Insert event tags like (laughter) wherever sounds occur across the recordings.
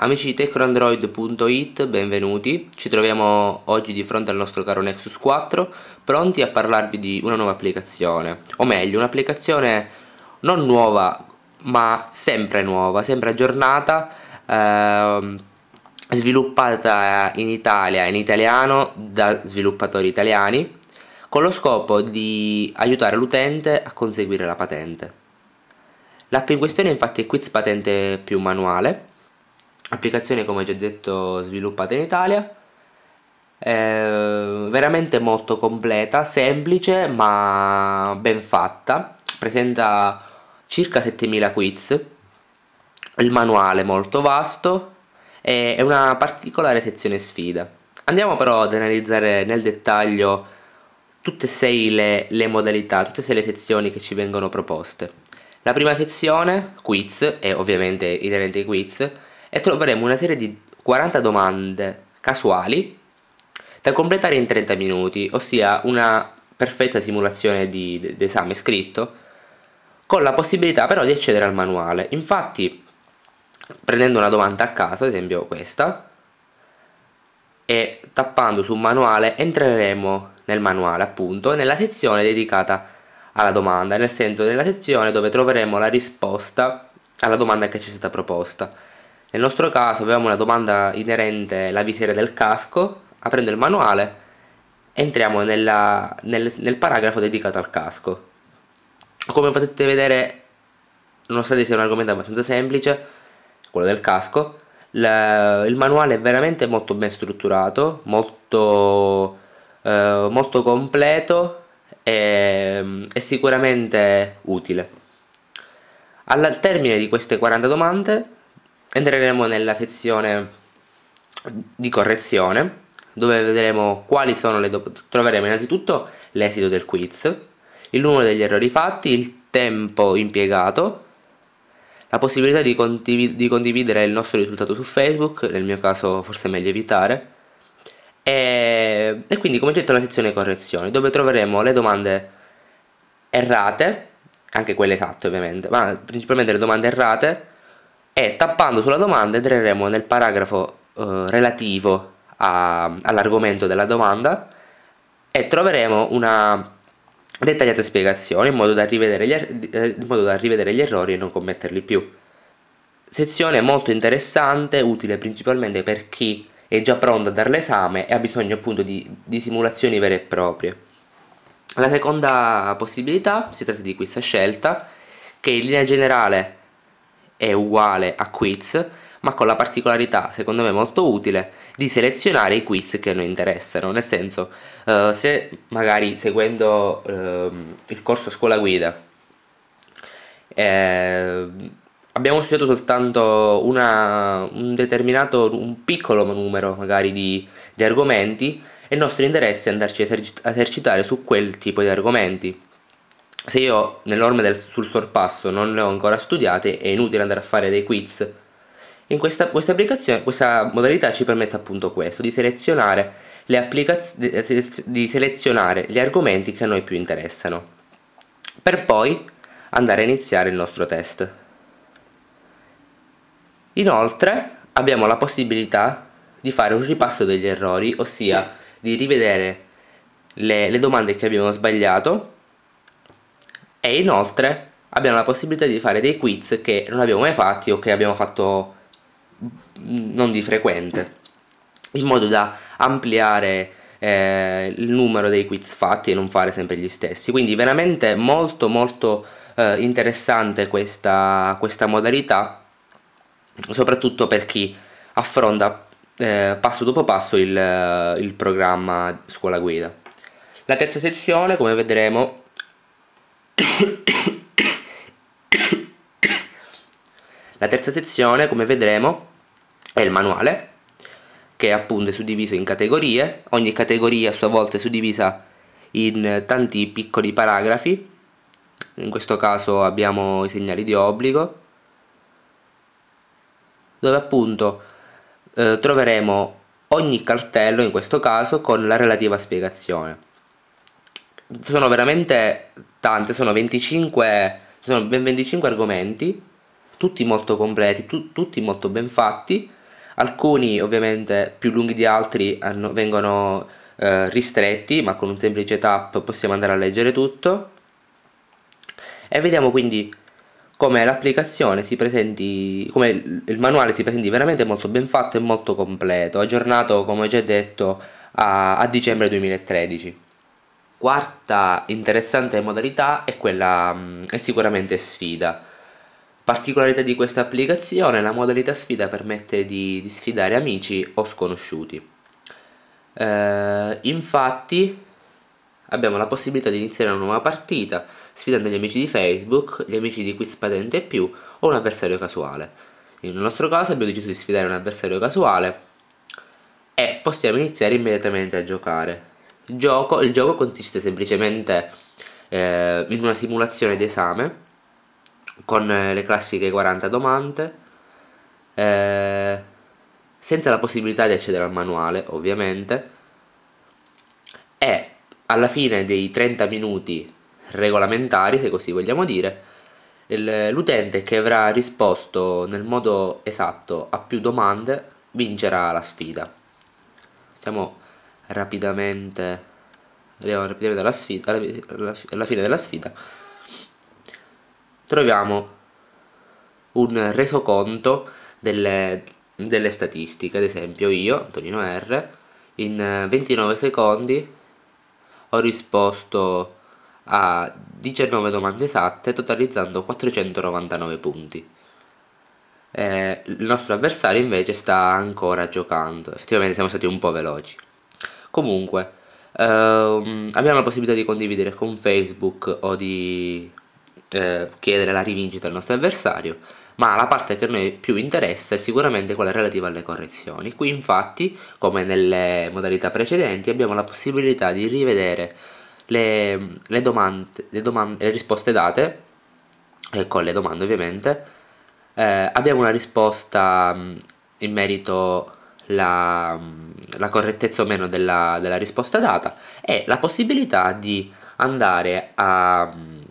Amici di tecnoandroid.it, benvenuti. Ci troviamo oggi di fronte al nostro caro Nexus 4, pronti a parlarvi di una nuova applicazione, o meglio, un'applicazione non nuova, ma sempre nuova, sempre aggiornata. Ehm, sviluppata in Italia in italiano da sviluppatori italiani con lo scopo di aiutare l'utente a conseguire la patente. L'app in questione infatti è Quiz Patente più manuale, applicazione come già detto sviluppata in Italia, eh, veramente molto completa, semplice ma ben fatta, presenta circa 7000 quiz, il manuale molto vasto, è una particolare sezione sfida. Andiamo però ad analizzare nel dettaglio tutte e sei le, le modalità, tutte e sei le sezioni che ci vengono proposte. La prima sezione, quiz, è ovviamente inerente ai quiz, e troveremo una serie di 40 domande casuali da completare in 30 minuti, ossia una perfetta simulazione di, d'esame scritto, con la possibilità però di accedere al manuale. Infatti prendendo una domanda a caso, ad esempio questa, e tappando su manuale entreremo nel manuale appunto nella sezione dedicata alla domanda, nel senso nella sezione dove troveremo la risposta alla domanda che ci è stata proposta. Nel nostro caso avevamo una domanda inerente alla visiera del casco, aprendo il manuale entriamo nella, nel, nel paragrafo dedicato al casco. Come potete vedere, nonostante sia un argomento abbastanza semplice, quello del casco. La, il manuale è veramente molto ben strutturato, molto, eh, molto completo e, e sicuramente utile. Al termine di queste 40 domande entreremo nella sezione di correzione dove vedremo quali sono le troveremo innanzitutto l'esito del quiz, il numero degli errori fatti, il tempo impiegato, la possibilità di, condiv- di condividere il nostro risultato su Facebook, nel mio caso forse è meglio evitare, e, e quindi come detto la sezione correzioni dove troveremo le domande errate, anche quelle esatte ovviamente, ma principalmente le domande errate e tappando sulla domanda entreremo nel paragrafo eh, relativo a, all'argomento della domanda e troveremo una dettagliate spiegazioni in modo da rivedere gli, er-, eh, in modo da rivedere gli errori e non commetterli più. Sezione molto interessante, utile principalmente per chi è già pronto a dare l'esame e ha bisogno appunto di, di simulazioni vere e proprie. La seconda possibilità si tratta di questa scelta che in linea generale è uguale a quiz ma con la particolarità, secondo me molto utile, di selezionare i quiz che noi interessano, nel senso eh, se magari seguendo eh, il corso scuola guida eh, abbiamo studiato soltanto una, un determinato, un piccolo numero magari di, di argomenti e il nostro interesse è andarci a esercitare su quel tipo di argomenti. Se io le norme del, sul sorpasso non le ho ancora studiate è inutile andare a fare dei quiz in questa, questa applicazione, questa modalità ci permette appunto questo, di selezionare, eh, di selezionare gli argomenti che a noi più interessano, per poi andare a iniziare il nostro test. Inoltre abbiamo la possibilità di fare un ripasso degli errori, ossia di rivedere le, le domande che abbiamo sbagliato e inoltre abbiamo la possibilità di fare dei quiz che non abbiamo mai fatti o che abbiamo fatto non di frequente, in modo da ampliare eh, il numero dei quiz fatti e non fare sempre gli stessi. Quindi veramente molto molto eh, interessante questa, questa modalità, soprattutto per chi affronta eh, passo dopo passo il, il, programma scuola guida. La terza sezione, come vedremo, (coughs) la terza sezione, come vedremo, è il manuale che appunto è suddiviso in categorie, ogni categoria a sua volta è suddivisa in tanti piccoli paragrafi, in questo caso abbiamo i segnali di obbligo, dove appunto eh, troveremo ogni cartello, in questo caso, con la relativa spiegazione. Sono veramente tante, sono 25, sono ben 25 argomenti, tutti molto completi, tu, tutti molto ben fatti, alcuni ovviamente più lunghi di altri hanno, vengono eh, ristretti ma con un semplice tap possiamo andare a leggere tutto e vediamo quindi come l'applicazione si presenti, come il manuale si presenti veramente molto ben fatto e molto completo, aggiornato come ho già detto a, a dicembre 2013. Quarta interessante modalità è quella, mm, è sicuramente sfida Particolarità di questa applicazione, la modalità sfida permette di, di sfidare amici o sconosciuti. Eh, infatti abbiamo la possibilità di iniziare una nuova partita sfidando gli amici di Facebook, gli amici di Quiz Patente e più o un avversario casuale. Nel nostro caso abbiamo deciso di sfidare un avversario casuale e possiamo iniziare immediatamente a giocare. il gioco, il gioco consiste semplicemente eh, in una simulazione d'esame con eh, le classiche 40 domande, eh, senza la possibilità di accedere al manuale ovviamente, e alla fine dei 30 minuti regolamentari, se così vogliamo dire, l'utente che avrà risposto nel modo esatto a più domande vincerà la sfida. Facciamo rapidamente, arriviamo rapidamente alla, sfida, alla, alla fine della sfida troviamo un resoconto delle, delle statistiche, ad esempio io, Antonino R, in 29 eh, secondi ho risposto a 19 domande esatte totalizzando 499 punti. Eh, il nostro avversario invece sta ancora giocando, effettivamente siamo stati un po' veloci. Comunque, ehm, abbiamo la possibilità di condividere con Facebook o di eh, chiedere la rivincita al nostro avversario, ma la parte che a noi più interessa è sicuramente quella relativa alle correzioni. Qui infatti, come nelle modalità precedenti, abbiamo la possibilità di rivedere le, le, domande, le, domande, le risposte date, e eh, con le domande ovviamente, eh, abbiamo una risposta mm, in merito alla mm, correttezza o meno della, della, risposta data e la possibilità di andare a... Mm,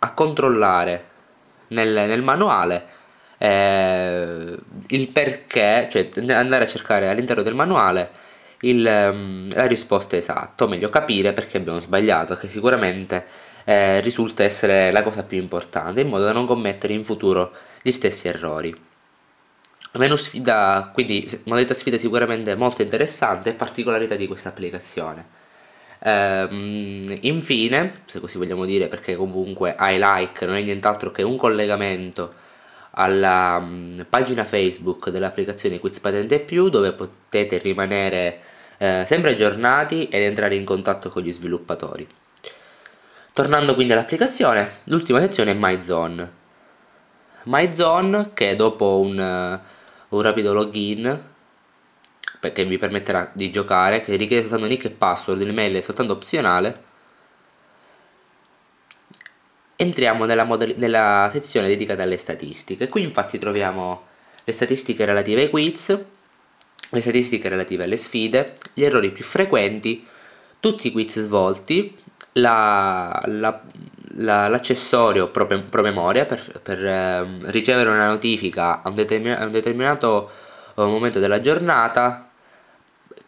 a controllare nel, nel manuale eh, il perché, cioè andare a cercare all'interno del manuale il, ehm, la risposta esatta, o meglio capire perché abbiamo sbagliato, che sicuramente eh, risulta essere la cosa più importante, in modo da non commettere in futuro gli stessi errori. Menu sfida, quindi modalità sfida sicuramente molto interessante e particolarità di questa applicazione. Ehm, infine, se così vogliamo dire, perché comunque iLike non è nient'altro che un collegamento alla mh, mm, pagina Facebook dell'applicazione Quiz Patente Più dove potete rimanere eh, sempre aggiornati ed entrare in contatto con gli sviluppatori. Tornando quindi all'applicazione, l'ultima sezione è MyZone. MyZone che dopo un, eh, un rapido login che vi permetterà di giocare, che richiede soltanto nick e password, l'email è soltanto opzionale. Entriamo nella, nella sezione dedicata alle statistiche. Qui infatti troviamo le statistiche relative ai quiz, le statistiche relative alle sfide, gli errori più frequenti, tutti i quiz svolti, l'accessorio la, la, la, pro, promemoria per, per eh, ricevere una notifica a un, a un determinato eh, momento della giornata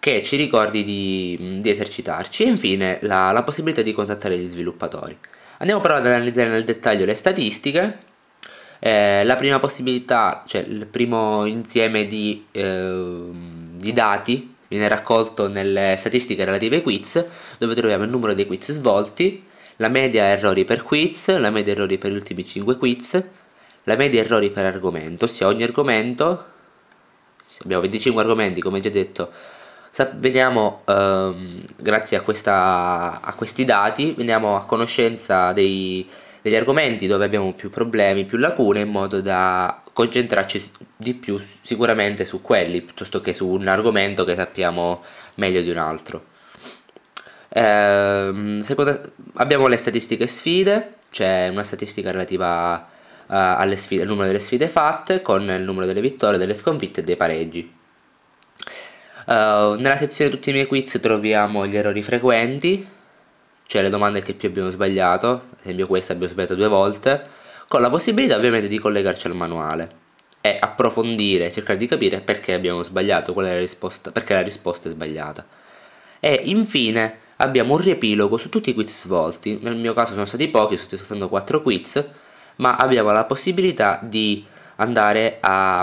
che ci ricordi di, di esercitarci e infine la, la, possibilità di contattare gli sviluppatori. Andiamo però ad analizzare nel dettaglio le statistiche. Eh, la prima possibilità, cioè il primo insieme di, eh, di dati viene raccolto nelle statistiche relative ai quiz, dove troviamo il numero dei quiz svolti, la media errori per quiz, la media errori per gli ultimi 5 quiz, la media errori per argomento, ossia ogni argomento, abbiamo 25 argomenti come già detto, veniamo, ehm, grazie a, questa, a, questi dati, veniamo a conoscenza dei, degli argomenti dove abbiamo più problemi, più lacune, in modo da concentrarci di più sicuramente su quelli, piuttosto che su un argomento che sappiamo meglio di un altro. Eh, seconda, abbiamo le statistiche sfide, c'è una statistica relativa uh, alle sfide, al numero delle sfide fatte con il numero delle vittorie, delle sconfitte e dei pareggi. Eh, nella sezione tutti i miei quiz troviamo gli errori frequenti, cioè le domande che più abbiamo sbagliato, ad esempio questa abbiamo sbagliato due volte, con la possibilità ovviamente di collegarci al manuale e approfondire, cercare di capire perché abbiamo sbagliato, qual è la risposta, perché la risposta è sbagliata. E infine abbiamo un riepilogo su tutti i quiz svolti, nel mio caso sono stati pochi, sto stati 4 quiz, ma abbiamo la possibilità di andare a,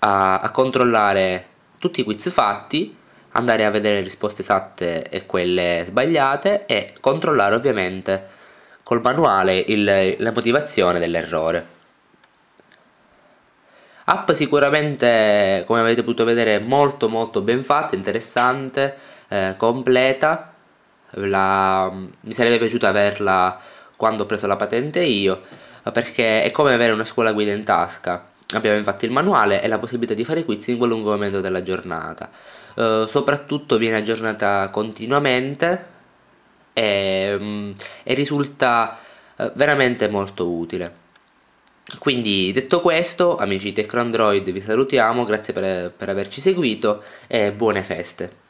a, a controllare tutti i quiz fatti, andare a vedere le risposte esatte e quelle sbagliate e controllare ovviamente col manuale il, la motivazione dell'errore. App sicuramente, come avete potuto vedere, molto molto ben fatta, interessante, eh, completa. La, mi sarebbe piaciuto averla quando ho preso la patente io, perché è come avere una scuola guida in tasca. Abbiamo infatti il manuale e la possibilità di fare quiz in qualunque momento della giornata. Eh, soprattutto viene aggiornata continuamente e, mm, e risulta eh, veramente molto utile. Quindi detto questo, amici Tecno Android, vi salutiamo, grazie per, per averci seguito e buone feste.